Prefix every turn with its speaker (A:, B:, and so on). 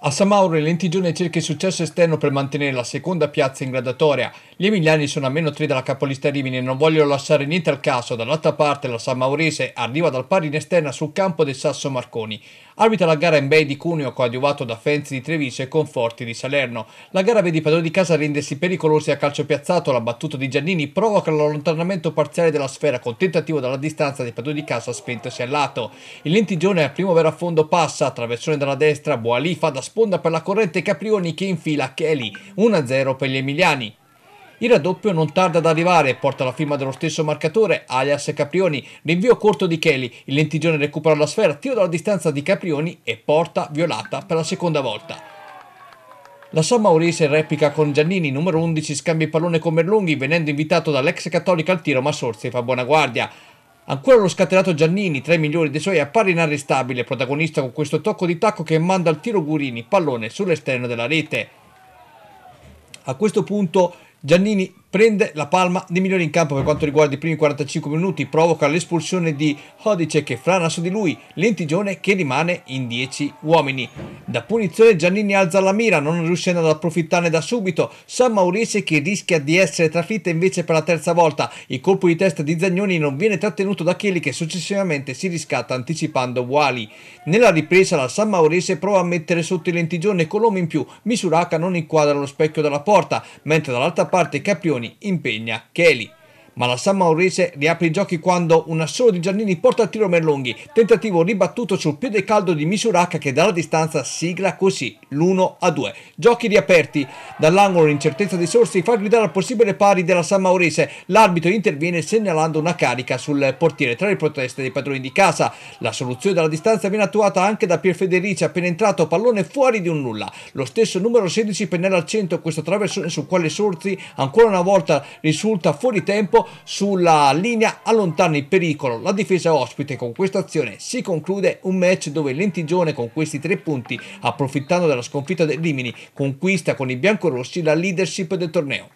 A: A San Mauro il lentigione cerca il successo esterno per mantenere la seconda piazza in gradatoria. Gli emiliani sono a meno 3 dalla capolista Rimini e non vogliono lasciare niente al caso. Dall'altra parte la San Maurese arriva dal pari in esterna sul campo del Sasso Marconi. Arbitra la gara in Bay di Cuneo, coadiuvato da Fenzi di Treviso e Conforti di Salerno. La gara vede i padroni di casa rendersi pericolosi a calcio piazzato. La battuta di Giannini provoca l'allontanamento parziale della sfera con tentativo dalla distanza dei padroni di casa spentosi al lato. Il lentigione al primo vero a passa, attraversone dalla destra, Boalifa da spazio sponda per la corrente Caprioni che infila Kelly, 1-0 per gli emiliani. Il raddoppio non tarda ad arrivare, porta la firma dello stesso marcatore, alias Caprioni, rinvio corto di Kelly, il lentigione recupera la sfera, tiro dalla distanza di Caprioni e porta violata per la seconda volta. La San Maurice replica con Giannini, numero 11, scambia il pallone con Merlunghi, venendo invitato dall'ex cattolica al tiro ma Sorsi fa buona guardia. Ancora lo scatenato Giannini, tra i migliori dei suoi, appare inarrestabile, protagonista con questo tocco di tacco che manda al tiro Gurini, pallone sull'esterno della rete. A questo punto Giannini prende la palma di migliore in campo per quanto riguarda i primi 45 minuti, provoca l'espulsione di Hodicek che frana su di lui lentigione che rimane in 10 uomini. Da punizione Giannini alza la mira, non riuscendo ad approfittarne da subito, San Maurice che rischia di essere trafitta invece per la terza volta, il colpo di testa di Zagnoni non viene trattenuto da Kelly che successivamente si riscatta anticipando Wali. Nella ripresa la San Maurice prova a mettere sotto i lentigione l'uomo in più, Misuraka non inquadra lo specchio della porta, mentre dall'altra parte Caprio condizioni impegna Kelly ma la San Maurice riapre i giochi quando un assolo di Giannini porta al tiro Merlonghi, tentativo ribattuto sul piede caldo di Misuracca che dalla distanza sigla così l'1-2. Giochi riaperti, dall'angolo l'incertezza dei sorsi fa gridare al possibile pari della San Maurice, l'arbitro interviene segnalando una carica sul portiere tra le proteste dei padroni di casa. La soluzione dalla distanza viene attuata anche da Pier Federici appena entrato pallone fuori di un nulla. Lo stesso numero 16 pennella al centro questo traversone sul quale Sorzi ancora una volta risulta fuori tempo sulla linea allontana il pericolo. La difesa ospite con questa azione si conclude un match dove Lentigione con questi tre punti, approfittando della sconfitta del Rimini, conquista con i biancorossi la leadership del torneo.